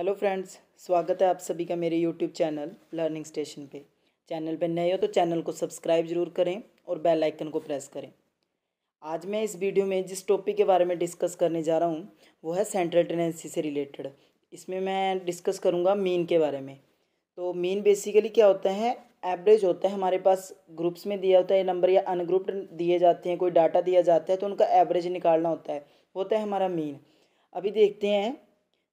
hello friends स्वागत है आप सभी का मेरे यूट्यूब चैनल लर्निंग स्टेशन पे चैनल पे नए हो तो चैनल को सब्सक्राइब जरूर करें और बेल आइकन को प्रेस करें आज मैं इस वीडियो में जिस टॉपिक के बारे में डिस्कस करने जा रहा हूँ वो है सेंट्रल टेंडेंसी से रिलेटेड इसमें मैं डिस्कस करूँगा मीन के बारे में तो मीन बेसिकली क्या होता है एवरेज होता है हमारे पास ग्रुप्स में दिया होता है नंबर या अनग्रुप्ड दिए जाते हैं कोई डाटा दिया जाता है तो उनका एवरेज निकालना होता है होता है हमारा मीन अभी देखते हैं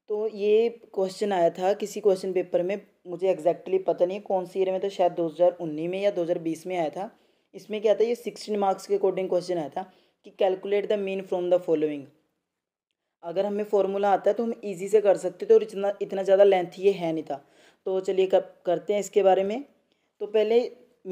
तो ये क्वेश्चन आया था किसी क्वेश्चन पेपर में मुझे एग्जैक्टली पता नहीं कौन सी ईयर में तो शायद 2019 में या 2020 में आया था इसमें क्या था ये सिक्सटीन मार्क्स के अकॉर्डिंग क्वेश्चन आया था कि calculate the mean from the following अगर हमें फॉर्मूला आता है तो हम इजी से कर सकते थे और इतना इतना ज़्यादा लेंथ ये है नहीं था तो चलिए करते हैं इसके बारे में तो पहले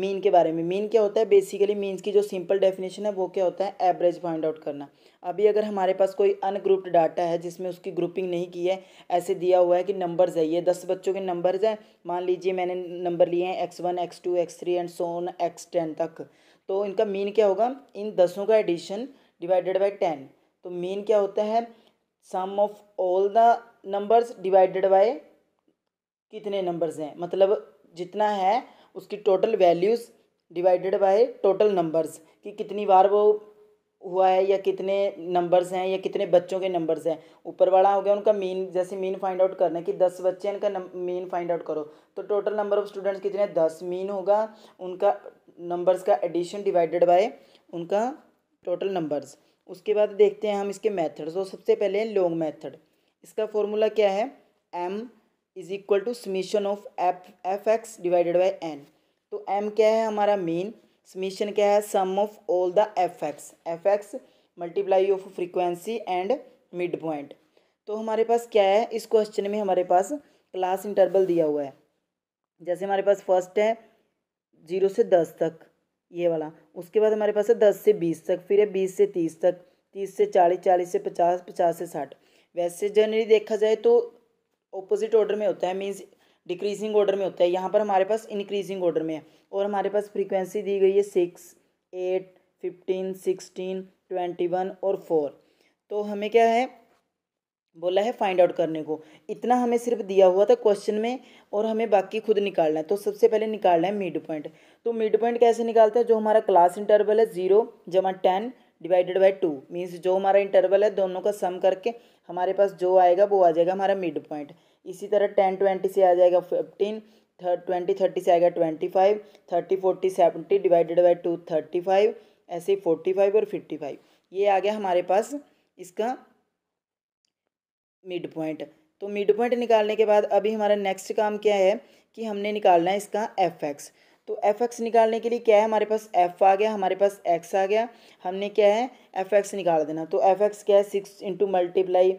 मीन के बारे में मीन क्या होता है बेसिकली मीन्स की जो सिंपल डेफिनेशन है वो क्या होता है एवरेज फाइंड आउट करना अभी अगर हमारे पास कोई अनग्रुप्ड डाटा है जिसमें उसकी ग्रुपिंग नहीं की है ऐसे दिया हुआ है कि नंबर्स है ये दस बच्चों के नंबर्स हैं मान लीजिए मैंने नंबर लिए हैं X one X two X three and so on X ten तक तो इनका मीन क्या होगा इन दसों का एडिशन डिवाइडेड बाई टेन तो मीन क्या होता है sum of all the numbers divided by कितने नंबर्स हैं मतलब जितना है उसकी total values divided by total numbers कि कितनी बार वो हुआ है या कितने नंबर्स हैं या कितने बच्चों के नंबर्स हैं ऊपर वाला हो गया उनका मीन जैसे मीन फाइंड आउट करना है कि दस बच्चे हैं इनका मीन फाइंड आउट करो तो टोटल नंबर ऑफ स्टूडेंट्स कितने दस मीन होगा उनका नंबर्स का एडिशन डिवाइडेड बाय उनका टोटल नंबर्स उसके बाद देखते हैं हम इसके मैथड्स तो सबसे पहले लॉन्ग मैथड इसका फॉर्मूला क्या है M is equal to summation of F F X divided by N तो एम क्या है हमारा मेन समीशन क्या है sum of all the F X F X multiply of frequency and mid point तो हमारे पास क्या है इस क्वेश्चन में हमारे पास क्लास इंटरवल दिया हुआ है जैसे हमारे पास फर्स्ट है जीरो से दस तक ये वाला उसके बाद हमारे पास है दस से बीस तक फिर है बीस से तीस तक तीस से चालीस चालीस से पचास पचास से साठ वैसे जनरली देखा जाए तो ऑपोजिट ऑर्डर में होता है मीन्स डिक्रीजिंग ऑर्डर में होता है यहाँ पर हमारे पास इंक्रीजिंग ऑर्डर में है और हमारे पास फ्रीक्वेंसी दी गई है six eight fifteen sixteen twenty one और फोर तो हमें क्या है बोला है फाइंड आउट करने को इतना हमें सिर्फ दिया हुआ था क्वेश्चन में और हमें बाकी खुद निकालना है तो सबसे पहले निकालना है मिड पॉइंट तो मिड पॉइंट कैसे निकालते हैं जो हमारा क्लास इंटरवल है जीरो जमा ten divided by two means जो हमारा इंटरवल है दोनों का सम करके हमारे पास जो आएगा वो आ जाएगा हमारा मिड पॉइंट इसी तरह टेन ट्वेंटी से आ जाएगा फिफ्टीन ट्वेंटी थर्टी से आएगा twenty five thirty forty seventy divided by two thirty five ऐसे ही फोर्टी फाइव और फिफ्टी फाइव ये आ गया हमारे पास इसका मिड पॉइंट तो मिड पॉइंट निकालने के बाद अभी हमारा नेक्स्ट काम क्या है कि हमने निकालना है इसका एफ एक्स तो एफ एक्स निकालने के लिए क्या है हमारे पास एफ आ गया हमारे पास एक्स आ गया हमने क्या है एफ एक्स निकाल देना तो एफ एक्स क्या है सिक्स इंटू मल्टीप्लाई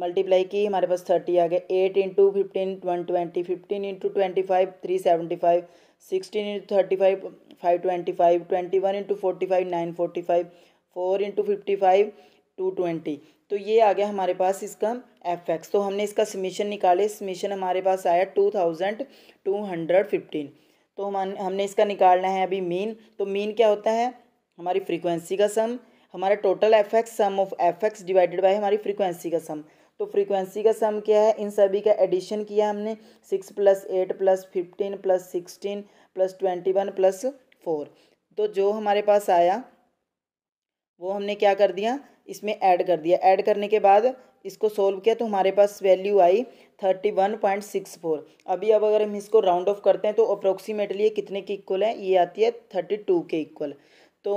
मल्टीप्लाई की हमारे पास थर्टी आ गया eight into fifteen one twenty fifteen into twenty five three seventy five sixteen into thirty five five twenty five twenty one into forty five nine forty five four into fifty five two twenty तो ये आ गया हमारे पास इसका F X तो हमने इसका समीशन निकाले समीशन हमारे पास आया two thousand two hundred fifteen तो हम हमने इसका निकालना है अभी मीन तो मीन क्या होता है हमारी फ्रीक्वेंसी का सम हमारा total F X sum of F X divided by हमारी फ्रीक्वेंसी का सम तो फ्रीक्वेंसी का सम क्या है इन सभी का एडिशन किया हमने six plus eight plus fifteen plus sixteen plus twenty one plus four तो जो हमारे पास आया वो हमने क्या कर दिया इसमें ऐड कर दिया ऐड करने के बाद इसको सोल्व किया तो हमारे पास वैल्यू आई thirty one point six four अभी अब अगर हम इसको राउंड ऑफ करते हैं तो अप्रोक्सीमेटली ये कितने के इक्वल है ये आती है थर्टी टू के इक्वल तो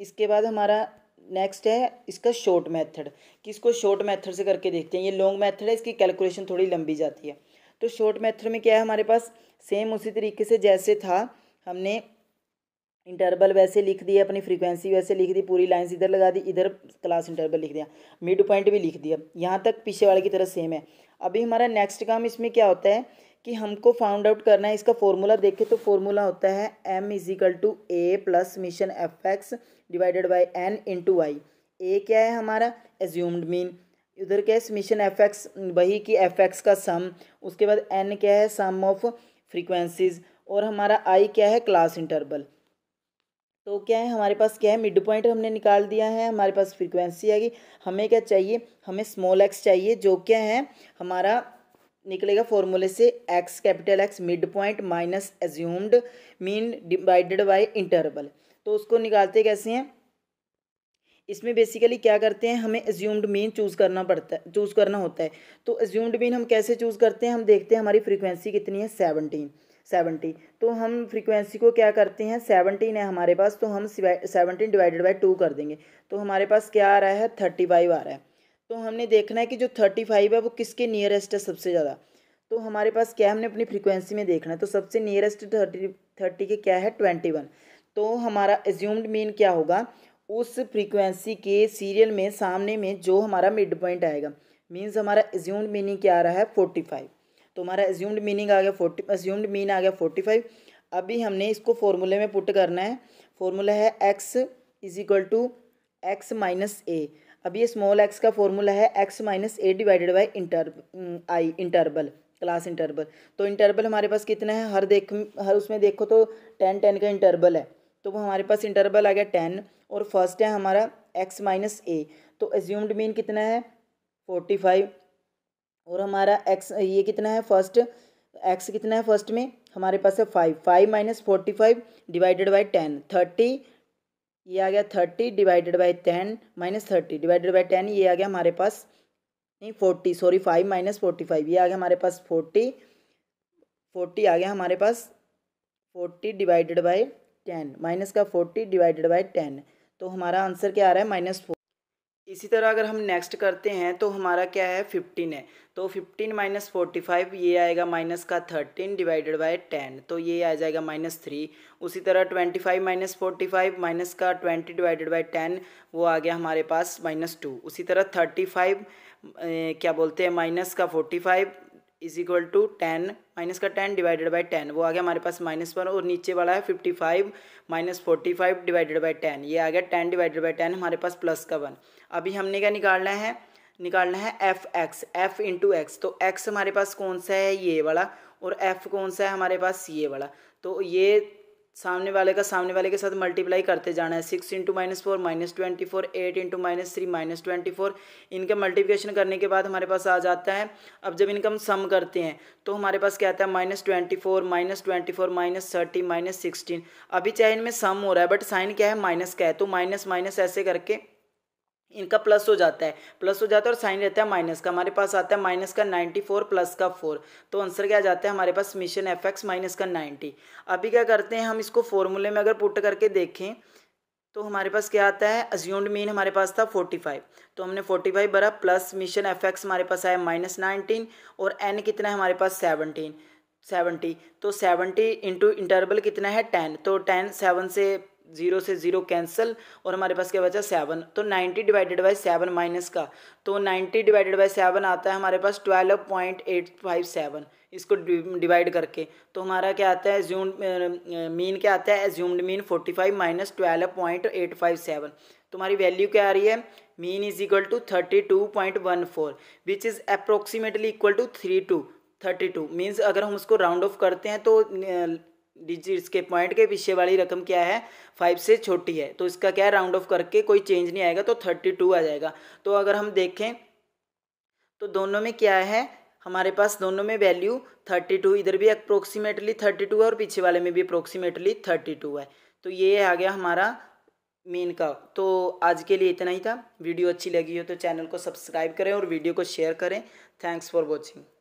इसके बाद हमारा नेक्स्ट है इसका शॉर्ट मेथड कि इसको शॉर्ट मेथड से करके देखते हैं ये लॉन्ग मेथड है इसकी कैलकुलेशन थोड़ी लंबी जाती है तो शॉर्ट मेथड में क्या है हमारे पास सेम उसी तरीके से जैसे था हमने इंटरवल वैसे लिख दिया अपनी फ्रीक्वेंसी वैसे लिख दी पूरी लाइन्स इधर लगा दी इधर क्लास इंटरवल लिख दिया मिड पॉइंट भी लिख दिया यहाँ तक पीछे वाले की तरह सेम है अभी हमारा नेक्स्ट काम इसमें क्या होता है कि हमको फाउंड आउट करना है इसका फॉर्मूला देखें तो फॉर्मूला होता है M is equal to A plus summation F X divided by N into Y A क्या है हमारा एज्यूम्ड मीन उधर क्या है मिशन एफ एक्स वही कि एफ एक्स का सम उसके बाद एन क्या है सम ऑफ फ्रीक्वेंसीज और हमारा आई क्या है क्लास इंटरवल तो क्या है हमारे पास क्या है मिड पॉइंट हमने निकाल दिया है हमारे पास फ्रीक्वेंसी आएगी हमें क्या चाहिए हमें स्मॉल एक्स चाहिए जो क्या है हमारा निकलेगा फॉर्मूले से X capital X mid point minus assumed mean divided by interval तो उसको निकालते कैसे हैं इसमें बेसिकली क्या करते हैं हमें एज्यूम्ड मीन चूज़ करना पड़ता है चूज़ करना होता है तो एज्यूम्ड मीन हम कैसे चूज़ करते हैं हम देखते हैं हमारी फ्रिक्वेंसी कितनी है सेवनटीन सेवेंटी तो हम फ्रीक्वेंसी को क्या करते हैं सेवनटीन है हमारे पास तो हम सेवनटीन डिवाइडेड बाई टू कर देंगे तो हमारे पास क्या आ रहा है थर्टी फाइव आ रहा है तो हमने देखना है कि जो थर्टी फाइव है वो किसके नियरेस्ट है सबसे ज़्यादा तो हमारे पास क्या है हमने अपनी फ्रीक्वेंसी में देखना है तो सबसे नियरेस्ट थर्टी थर्टी के क्या है ट्वेंटी वन तो हमारा एज्यूम्ड मीन क्या होगा उस फ्रीक्वेंसी के सीरियल में सामने में जो हमारा मिड पॉइंट आएगा मीन्स हमारा एज्यूम्ड मीनिंग क्या आ रहा है फोर्टी फाइव तो हमारा एज्यूम्ड मीनिंग आ गया फोर्टी एज्यूम्ड मीन आ गया फोर्टी फाइव अभी हमने इसको फॉर्मूले में पुट करना है फॉर्मूला है X is equal to X minus A अभी ये स्मॉल एक्स का फॉर्मूला है X minus A divided by inter I interval class interval तो इंटरबल हमारे पास कितना है हर देख हर उसमें देखो तो टेन टेन का इंटरबल है तो वो हमारे पास इंटरबल आ गया टेन और फर्स्ट है हमारा एक्स माइनस ए तो एज्यूम्ड मीन कितना है फोर्टी फाइव और हमारा एक्स ये कितना है फर्स्ट एक्स कितना है फर्स्ट में हमारे पास है five five minus forty five divided by ten thirty ये आ गया thirty divided by ten minus thirty divided by ten ये आ गया हमारे पास नहीं forty sorry five minus forty five ये आ गया हमारे पास फोर्टी फोर्टी आ गया हमारे पास forty divided by ten minus का फोर्टी डिवाइडेड बाई टेन तो हमारा आंसर क्या आ रहा है माइनस इसी तरह अगर हम नेक्स्ट करते हैं तो हमारा क्या है फिफ्टीन है तो फिफ्टीन माइनस फोर्टी फाइव ये आएगा माइनस का थर्टीन डिवाइडेड बाय टेन तो ये आ जाएगा माइनस थ्री उसी तरह twenty five minus forty five minus का ट्वेंटी डिवाइडेड बाय टेन वो आ गया हमारे पास माइनस टू उसी तरह थर्टी फाइव क्या बोलते हैं माइनस का forty five is equal to ten minus का टेन डिवाइडेड बाई टेन वो आ गया हमारे पास माइनस वन और नीचे वाला है fifty five minus forty five divided by ten ये आ गया टेन डिवाइडेड बाई टेन हमारे पास प्लस का वन अभी हमने क्या निकालना है निकालना है F X F into X तो एक्स हमारे पास कौन सा है ये वाला और एफ कौन सा है हमारे पास ये वाला तो ये सामने वाले का सामने वाले के साथ मल्टीप्लाई करते जाना है six into minus four minus twenty four eight into minus three minus twenty four इनके मल्टीप्लिकेशन करने के बाद हमारे पास आ जाता है अब जब इनका हम सम करते हैं तो हमारे पास क्या आता है minus twenty four minus twenty four minus thirty minus sixteen अभी चाहे इनमें सम हो रहा है बट साइन क्या है माइनस का है तो माइनस माइनस ऐसे करके इनका प्लस हो जाता है प्लस हो जाता है और साइन रहता है माइनस का हमारे पास आता है माइनस का नाइन्टी फोर प्लस का फोर तो आंसर क्या जाता है हमारे पास मिशन एफ एक्स माइनस का नाइन्टी अभी क्या करते हैं हम इसको फॉर्मूले में अगर पुट करके देखें तो हमारे पास क्या आता है अज्यूम्ड मीन हमारे पास था फोर्टी फाइव तो हमने फोर्टी फाइव भरा प्लस मिशन एफ एक्स हमारे पास आया माइनस नाइनटीन और एन कितना है हमारे पास सेवनटीन सेवेंटी तो सेवेंटी इंटू इंटरवल कितना है टेन तो टेन सेवन से जीरो से जीरो कैंसिल और हमारे पास क्या बचा सेवन तो ninety divided by seven minus का तो नाइन्टी डिवाइडेड बाई सेवन आता है हमारे पास twelve point eight five seven इसको डिवाइड करके तो हमारा क्या आता है एज्यूम्ड मीन क्या आता है assumed mean forty five minus twelve point eight five seven तुम्हारी वैल्यू क्या आ रही है mean is equal to thirty two point one four which is approximately equal to three two thirty two means अगर हम उसको राउंड ऑफ करते हैं तो डिजिट्स के पॉइंट के पीछे वाली रकम क्या है फाइव से छोटी है तो इसका क्या है राउंड ऑफ करके कोई चेंज नहीं आएगा तो थर्टी टू आ जाएगा तो अगर हम देखें तो दोनों में क्या है हमारे पास दोनों में वैल्यू थर्टी टू इधर भी अप्रोक्सीमेटली थर्टी टू है और पीछे वाले में भी अप्रोक्सीमेटली थर्टी टू है तो ये आ गया हमारा मेन का तो आज के लिए इतना ही था वीडियो अच्छी लगी हो तो चैनल को सब्सक्राइब करें और वीडियो को शेयर करें थैंक्स फॉर वॉचिंग